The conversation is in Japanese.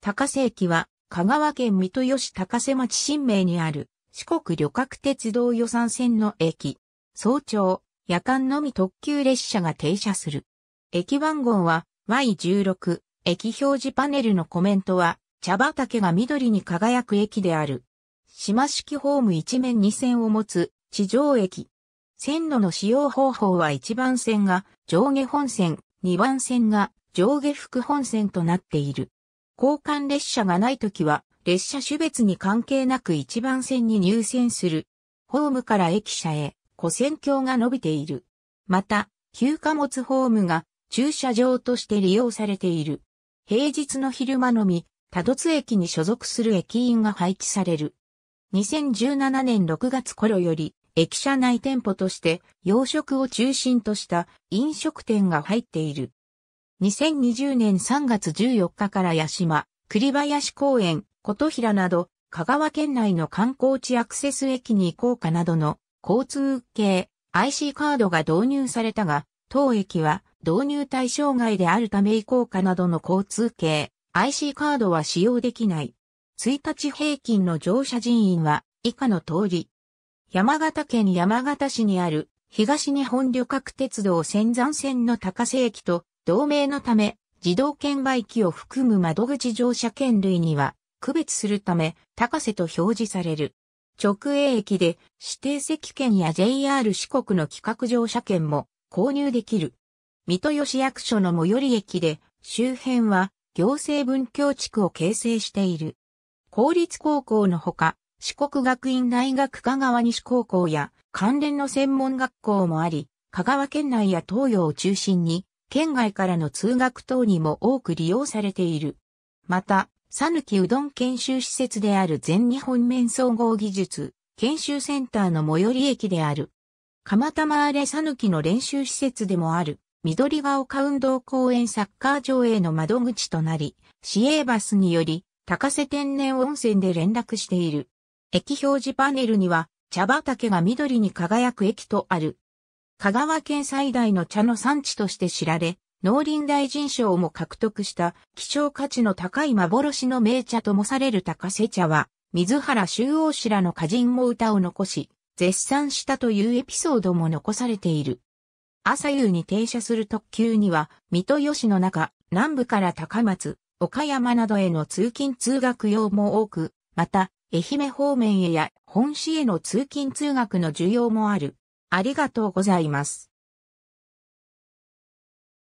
高瀬駅は、香川県三豊市高瀬町新名にある、四国旅客鉄道予算線の駅。早朝、夜間のみ特急列車が停車する。駅番号は Y16、駅表示パネルのコメントは、茶畑が緑に輝く駅である。島式ホーム一面二線を持つ地上駅。線路の使用方法は一番線が上下本線、二番線が上下副本線となっている。交換列車がないときは、列車種別に関係なく1番線に入線する。ホームから駅舎へ、古線橋が伸びている。また、旧貨物ホームが駐車場として利用されている。平日の昼間のみ、多度津駅に所属する駅員が配置される。2017年6月頃より、駅舎内店舗として、洋食を中心とした飲食店が入っている。2020年3月14日から八島、栗林公園、琴平など、香川県内の観光地アクセス駅に行こうかなどの交通系 IC カードが導入されたが、当駅は導入対象外であるため行こうかなどの交通系 IC カードは使用できない。1日平均の乗車人員は以下の通り。山形県山形市にある東日本旅客鉄道仙山線の高瀬駅と同盟のため、自動券売機を含む窓口乗車券類には、区別するため、高瀬と表示される。直営駅で指定席券や JR 四国の企画乗車券も購入できる。三豊市役所の最寄り駅で周辺は行政文教地区を形成している。公立高校のほか四国学院大学香川西高校や関連の専門学校もあり、香川県内や東洋を中心に県外からの通学等にも多く利用されている。また、さぬきうどん研修施設である全日本面総合技術研修センターの最寄り駅である。釜玉荒れさぬきの練習施設でもある、緑ヶ丘運動公園サッカー場への窓口となり、市営バスにより、高瀬天然温泉で連絡している。駅表示パネルには、茶畑が緑に輝く駅とある。香川県最大の茶の産地として知られ、農林大臣賞も獲得した希少価値の高い幻の名茶ともされる高瀬茶は、水原修央氏らの歌人も歌を残し、絶賛したというエピソードも残されている。朝夕に停車する特急には、水戸吉の中、南部から高松、岡山などへの通勤通学用も多く、また、愛媛方面へや本市への通勤通学の需要もある。ありがとうございます。